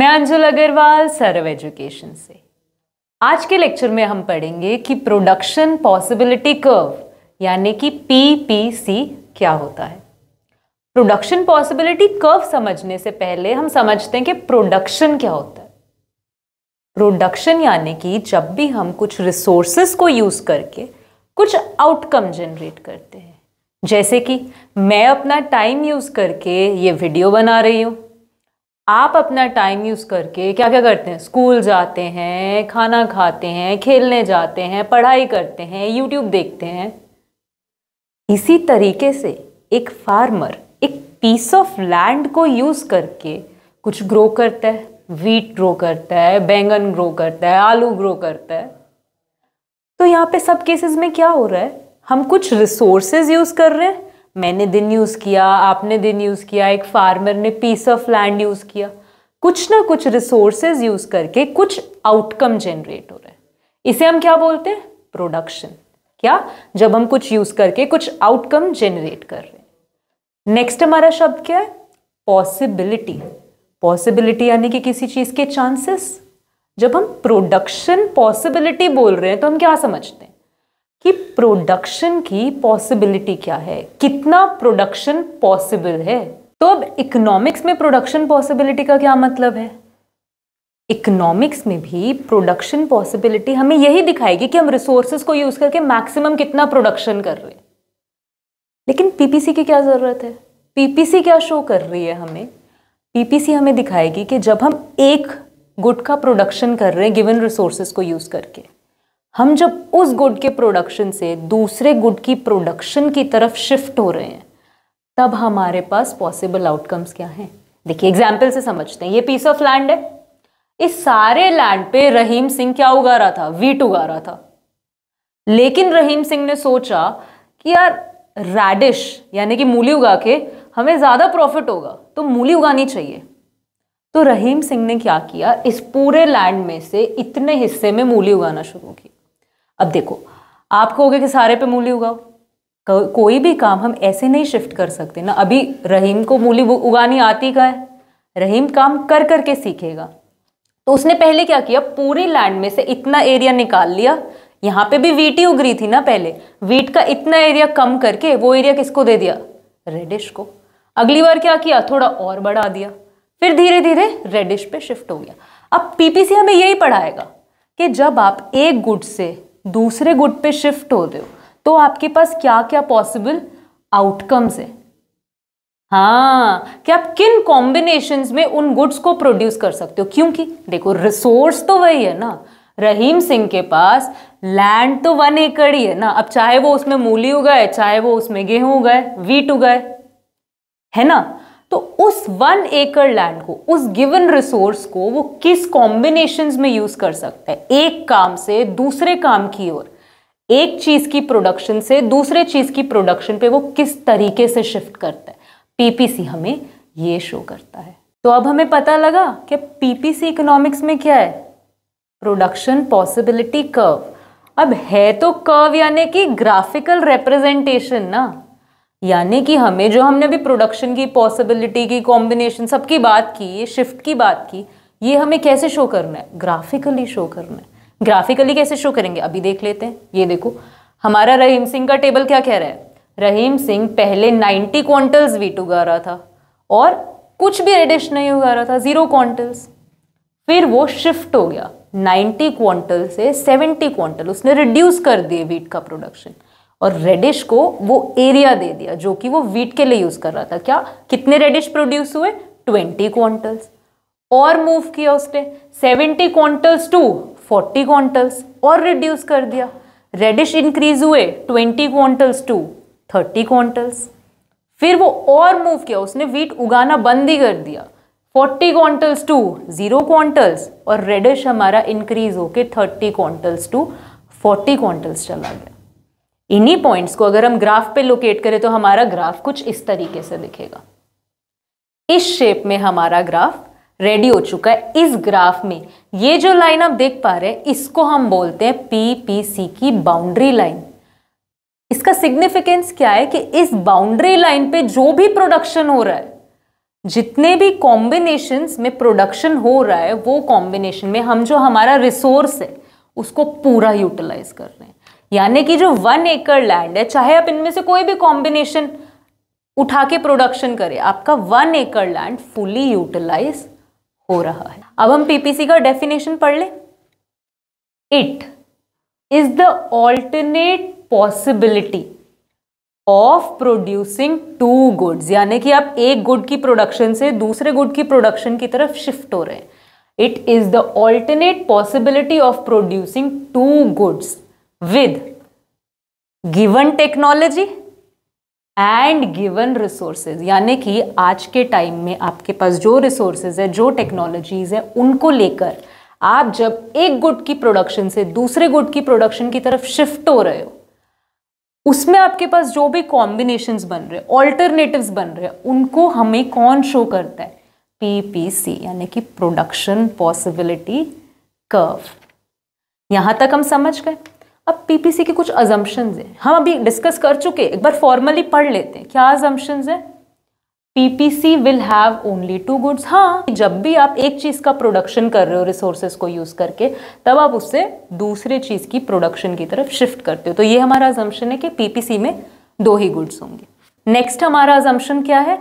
मैं अंजुल अग्रवाल सर्व एजुकेशन से आज के लेक्चर में हम पढ़ेंगे कि प्रोडक्शन पॉसिबिलिटी कर्व यानी कि पीपीसी क्या होता है प्रोडक्शन पॉसिबिलिटी कर्व समझने से पहले हम समझते हैं कि प्रोडक्शन क्या होता है प्रोडक्शन यानी कि जब भी हम कुछ रिसोर्सेस को यूज़ करके कुछ आउटकम जनरेट करते हैं जैसे कि मैं अपना टाइम यूज़ करके ये वीडियो बना रही हूँ आप अपना टाइम यूज़ करके क्या क्या करते हैं स्कूल जाते हैं खाना खाते हैं खेलने जाते हैं पढ़ाई करते हैं यूट्यूब देखते हैं इसी तरीके से एक फार्मर एक पीस ऑफ लैंड को यूज़ करके कुछ ग्रो करता है वीट ग्रो करता है बैंगन ग्रो करता है आलू ग्रो करता है तो यहाँ पे सब केसेस में क्या हो रहा है हम कुछ रिसोर्सेज यूज़ कर रहे हैं मैंने दिन यूज़ किया आपने दिन यूज़ किया एक फार्मर ने पीस ऑफ लैंड यूज़ किया कुछ ना कुछ रिसोर्सेज यूज़ करके कुछ आउटकम जनरेट हो रहा है इसे हम क्या बोलते हैं प्रोडक्शन क्या जब हम कुछ यूज़ करके कुछ आउटकम जनरेट कर रहे हैं नेक्स्ट हमारा शब्द क्या है पॉसिबिलिटी पॉसिबिलिटी यानी कि किसी चीज़ के चांसेस जब हम प्रोडक्शन पॉसिबिलिटी बोल रहे हैं तो हम क्या समझते हैं प्रोडक्शन की पॉसिबिलिटी क्या है कितना प्रोडक्शन पॉसिबल है तो अब इकोनॉमिक्स में प्रोडक्शन पॉसिबिलिटी का क्या मतलब है इकोनॉमिक्स में भी प्रोडक्शन पॉसिबिलिटी हमें यही दिखाएगी कि हम रिसोर्सेस को यूज करके मैक्सिमम कितना प्रोडक्शन कर रहे हैं लेकिन पीपीसी की क्या ज़रूरत है पीपीसी क्या शो कर रही है हमें पीपीसी हमें दिखाएगी कि जब हम एक गुड का प्रोडक्शन कर रहे हैं गिवन रिसोर्सेज को यूज़ करके हम जब उस गुड के प्रोडक्शन से दूसरे गुड की प्रोडक्शन की तरफ शिफ्ट हो रहे हैं तब हमारे पास पॉसिबल आउटकम्स क्या हैं देखिए एग्जाम्पल से समझते हैं ये पीस ऑफ लैंड है इस सारे लैंड पे रहीम सिंह क्या उगा रहा था वीट उगा रहा था लेकिन रहीम सिंह ने सोचा कि यार रेडिश यानी कि मूली उगा के हमें ज़्यादा प्रॉफिट होगा तो मूली उगानी चाहिए तो रहीम सिंह ने क्या किया इस पूरे लैंड में से इतने हिस्से में मूली उगाना शुरू किया अब देखो आप कहोगे कि सारे पे मूली उगाओ को, कोई भी काम हम ऐसे नहीं शिफ्ट कर सकते ना अभी रहीम को मूली उगानी आती का है रहीम काम कर कर के सीखेगा तो उसने पहले क्या किया पूरी लैंड में से इतना एरिया निकाल लिया यहाँ पे भी वीट ही उग रही थी ना पहले वीट का इतना एरिया कम करके वो एरिया किसको दे दिया रेडिश को अगली बार क्या किया थोड़ा और बढ़ा दिया फिर धीरे धीरे रेडिश पे शिफ्ट हो गया अब पीपीसी हमें यही पढ़ाएगा कि जब आप एक गुड से दूसरे गुट पे शिफ्ट हो हो तो आपके पास क्या क्या पॉसिबल आउटकम्स है हाँ कि आप किन कॉम्बिनेशन में उन गुड्स को प्रोड्यूस कर सकते हो क्योंकि देखो रिसोर्स तो वही है ना रहीम सिंह के पास लैंड तो वन एकड़ ही है ना अब चाहे वो उसमें मूली उगाए चाहे वो उसमें गेहूं उगाए वीट उगाए है ना तो उस वन एकड़ लैंड को उस गिवन रिसोर्स को वो किस कॉम्बिनेशन में यूज कर सकता है एक काम से दूसरे काम की ओर एक चीज की प्रोडक्शन से दूसरे चीज की प्रोडक्शन पे वो किस तरीके से शिफ्ट करता है पीपीसी हमें ये शो करता है तो अब हमें पता लगा कि पीपीसी इकोनॉमिक्स में क्या है प्रोडक्शन पॉसिबिलिटी कर्व अब है तो कर्व यानी कि ग्राफिकल रिप्रेजेंटेशन ना यानी कि हमें जो हमने अभी प्रोडक्शन की पॉसिबिलिटी की कॉम्बिनेशन सबकी बात की ये शिफ्ट की बात की ये हमें कैसे शो करना है ग्राफिकली शो करना है ग्राफिकली कैसे शो करेंगे अभी देख लेते हैं ये देखो हमारा रहीम सिंह का टेबल क्या कह रहा है रहीम सिंह पहले 90 क्वांटल्स वीट उगा रहा था और कुछ भी एडिश नहीं उगा रहा था जीरो क्वांटल्स फिर वो शिफ्ट हो गया 90 क्वांटल से 70 क्वांटल उसने रिड्यूस कर दिए वीट का प्रोडक्शन और रेडिश को वो एरिया दे दिया जो कि वो वीट के लिए यूज़ कर रहा था क्या कितने रेडिश प्रोड्यूस हुए ट्वेंटी क्वांटल्स और मूव किया उसने seventy quintals to forty quintals और रिड्यूस कर दिया रेडिश इंक्रीज हुए twenty quintals to thirty quintals फिर वो और मूव किया उसने वीट उगाना बंद ही कर दिया forty quintals to zero quintals और रेडिश हमारा इंक्रीज होके thirty quintals to forty quintals चला गया इन्हीं पॉइंट्स को अगर हम ग्राफ पे लोकेट करें तो हमारा ग्राफ कुछ इस तरीके से दिखेगा इस शेप में हमारा ग्राफ रेडी हो चुका है इस ग्राफ में ये जो लाइन आप देख पा रहे हैं इसको हम बोलते हैं पी पी सी की बाउंड्री लाइन इसका सिग्निफिकेंस क्या है कि इस बाउंड्री लाइन पे जो भी प्रोडक्शन हो रहा है जितने भी कॉम्बिनेशन में प्रोडक्शन हो रहा है वो कॉम्बिनेशन में हम जो हमारा रिसोर्स है उसको पूरा यूटिलाइज कर रहे हैं यानी कि जो वन एकड़ लैंड है चाहे आप इनमें से कोई भी कॉम्बिनेशन उठा के प्रोडक्शन करें आपका वन एकड़ लैंड फुली यूटिलाइज हो रहा है अब हम पीपीसी का डेफिनेशन पढ़ लें it is the alternate possibility of producing two goods यानी कि आप एक गुड की प्रोडक्शन से दूसरे गुड की प्रोडक्शन की तरफ शिफ्ट हो रहे हैं it is the alternate possibility of producing two goods with given technology and given resources यानी कि आज के टाइम में आपके पास जो रिसोर्सेज है जो टेक्नोलॉजीज़ है उनको लेकर आप जब एक गुड की प्रोडक्शन से दूसरे गुड की प्रोडक्शन की तरफ शिफ्ट हो रहे हो उसमें आपके पास जो भी कॉम्बिनेशन बन रहे ऑल्टरनेटिव्स बन रहे हैं उनको हमें कौन शो करता है पी पी सी यानी कि प्रोडक्शन पॉसिबिलिटी कर्व यहां तक हम समझ गए अब पीपीसी के कुछ अजम्पन्स हैं हम अभी डिस्कस कर चुके एक बार फॉर्मली पढ़ लेते हैं क्या अजम्पन्स हैं PPC will have only two goods हाँ जब भी आप एक चीज़ का प्रोडक्शन कर रहे हो रिसोर्सेस को यूज़ करके तब आप उससे दूसरे चीज़ की प्रोडक्शन की तरफ शिफ्ट करते हो तो ये हमारा अजम्पन है कि पीपीसी में दो ही गुड्स होंगे नेक्स्ट हमारा अजम्पन क्या है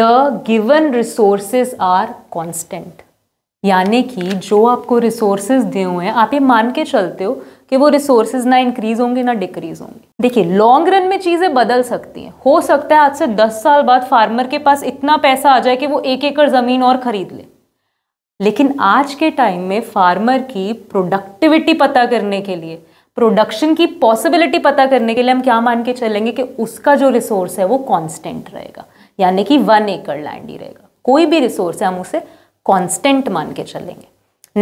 the given resources are constant यानी कि जो आपको रिसोर्सेज दिए हुए हैं आप ये मान के चलते हो कि वो रिसोर्सेज ना इंक्रीज होंगे ना डिक्रीज होंगे देखिए लॉन्ग रन में चीज़ें बदल सकती हैं हो सकता है आज से दस साल बाद फार्मर के पास इतना पैसा आ जाए कि वो एक एकड़ ज़मीन और ख़रीद ले लेकिन आज के टाइम में फार्मर की प्रोडक्टिविटी पता करने के लिए प्रोडक्शन की पॉसिबिलिटी पता करने के लिए हम क्या मान के चलेंगे कि उसका जो रिसोर्स है वो कॉन्स्टेंट रहेगा यानी कि वन एकड़ लैंड ही रहेगा कोई भी रिसोर्स है हम उसे कॉन्स्टेंट मान के चलेंगे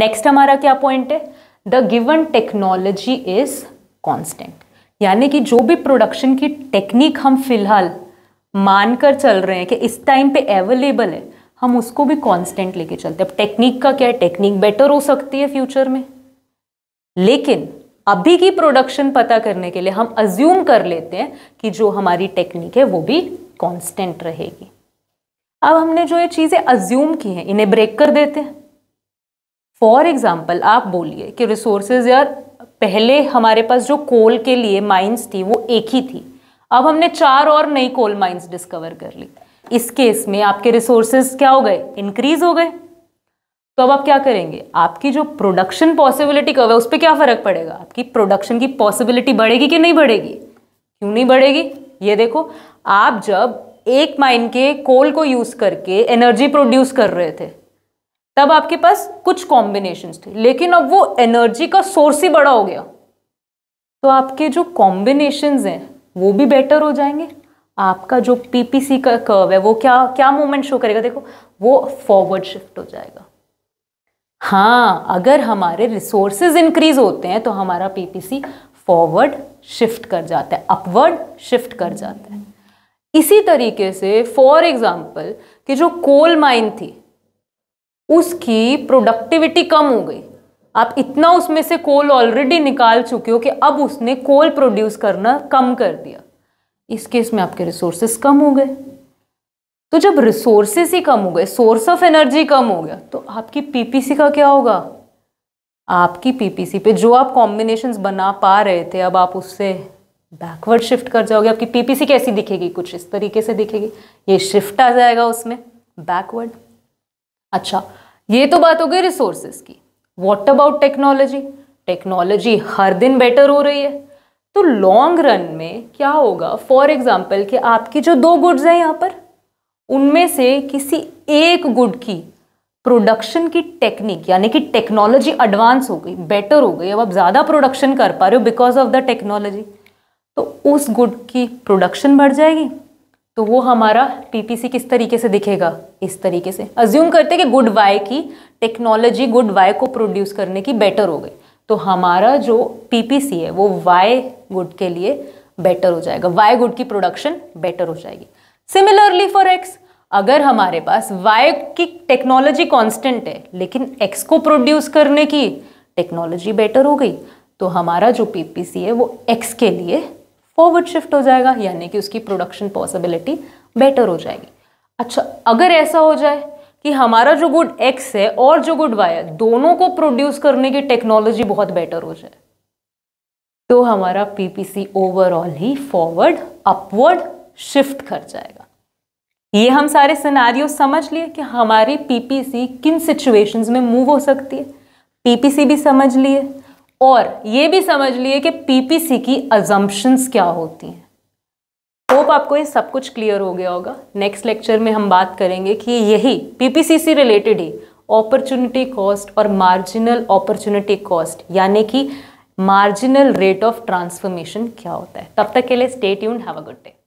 नेक्स्ट हमारा क्या पॉइंट है the given technology is constant यानी कि जो भी प्रोडक्शन की टेक्निक हम फिलहाल मानकर चल रहे हैं कि इस टाइम पे अवेलेबल है हम उसको भी कांस्टेंट लेके चलते हैं अब टेक्निक का क्या है टेक्निक बेटर हो सकती है फ्यूचर में लेकिन अभी की प्रोडक्शन पता करने के लिए हम अज्यूम कर लेते हैं कि जो हमारी टेक्निक है वो भी कांस्टेंट रहेगी अब हमने जो ये चीज़ें अज्यूम की हैं इन्हें ब्रेक कर देते हैं फॉर एग्ज़ाम्पल आप बोलिए कि रिसोर्सेज यार पहले हमारे पास जो कोल के लिए माइंस थी वो एक ही थी अब हमने चार और नई कोल माइंस डिस्कवर कर ली इस केस में आपके रिसोर्सेज क्या हो गए इंक्रीज हो गए तो अब आप क्या करेंगे आपकी जो प्रोडक्शन पॉसिबिलिटी कब है उस पर क्या फ़र्क पड़ेगा आपकी प्रोडक्शन की पॉसिबिलिटी बढ़ेगी कि नहीं बढ़ेगी क्यों नहीं बढ़ेगी ये देखो आप जब एक माइन के कोल को यूज़ करके एनर्जी प्रोड्यूस कर रहे थे तब आपके पास कुछ कॉम्बिनेशन थे लेकिन अब वो एनर्जी का सोर्स ही बड़ा हो गया तो आपके जो कॉम्बिनेशन हैं वो भी बेटर हो जाएंगे आपका जो पीपीसी का कर्व है वो क्या क्या मूवमेंट शो करेगा देखो वो फॉरवर्ड शिफ्ट हो जाएगा हाँ अगर हमारे रिसोर्सेज इंक्रीज होते हैं तो हमारा पीपीसी फॉरवर्ड शिफ्ट कर जाता है अपवर्ड शिफ्ट कर जाता है इसी तरीके से फॉर एग्जाम्पल कि जो कोल माइन थी उसकी प्रोडक्टिविटी कम हो गई आप इतना उसमें से कोल ऑलरेडी निकाल चुके हो कि अब उसने कोल प्रोड्यूस करना कम कर दिया इस केस में आपके रिसोर्सेस कम हो गए तो जब रिसोर्सेस ही कम हो गए सोर्स ऑफ एनर्जी कम हो गया तो आपकी पीपीसी का क्या होगा आपकी पीपीसी पे जो आप कॉम्बिनेशंस बना पा रहे थे अब आप उससे बैकवर्ड शिफ्ट कर जाओगे आपकी पीपीसी कैसी दिखेगी कुछ इस तरीके से दिखेगी ये शिफ्ट आ जाएगा उसमें बैकवर्ड अच्छा ये तो बात हो गई रिसोर्सेज की वॉट अबाउट टेक्नोलॉजी टेक्नोलॉजी हर दिन बेटर हो रही है तो लॉन्ग रन में क्या होगा फॉर एग्जाम्पल कि आपकी जो दो गुड्स हैं यहाँ पर उनमें से किसी एक गुड की प्रोडक्शन की टेक्निक यानी कि टेक्नोलॉजी एडवांस हो गई बेटर हो गई अब आप ज़्यादा प्रोडक्शन कर पा रहे हो बिकॉज ऑफ द टेक्नोलॉजी तो उस गुड की प्रोडक्शन बढ़ जाएगी तो वो हमारा टीटीसी किस तरीके से दिखेगा इस तरीके से अज्यूम करते कि गुड वाई की टेक्नोलॉजी गुड वाई को प्रोड्यूस करने की बेटर हो गई तो हमारा जो पीपीसी है वो वाई गुड के लिए बेटर हो जाएगा वाई गुड की प्रोडक्शन बेटर हो जाएगी सिमिलरली फॉर एक्स अगर हमारे पास वाई की टेक्नोलॉजी कॉन्स्टेंट है लेकिन एक्स को प्रोड्यूस करने की टेक्नोलॉजी बेटर हो गई तो हमारा जो पीपीसी है वो एक्स के लिए फॉरवर्ड शिफ्ट हो जाएगा यानी कि उसकी प्रोडक्शन पॉसिबिलिटी बेटर हो जाएगी अच्छा अगर ऐसा हो जाए कि हमारा जो गुड एक्स है और जो गुड वाई है दोनों को प्रोड्यूस करने की टेक्नोलॉजी बहुत बेटर हो जाए तो हमारा पीपीसी ओवरऑल ही फॉरवर्ड अपवर्ड शिफ्ट कर जाएगा ये हम सारे सिनारियो समझ लिए कि हमारी पीपीसी किन सिचुएशंस में मूव हो सकती है पीपीसी भी समझ लिए और ये भी समझ लिए कि पीपीसी की अजम्पन्स क्या होती हैं होप आपको ये सब कुछ क्लियर हो गया होगा नेक्स्ट लेक्चर में हम बात करेंगे कि यही पीपीसी से रिलेटेड ही अपॉर्चुनिटी कॉस्ट और मार्जिनल अपॉर्चुनिटी कॉस्ट यानी कि मार्जिनल रेट ऑफ ट्रांसफॉर्मेशन क्या होता है तब तक के लिए स्टेट यून हैव अ गुड डे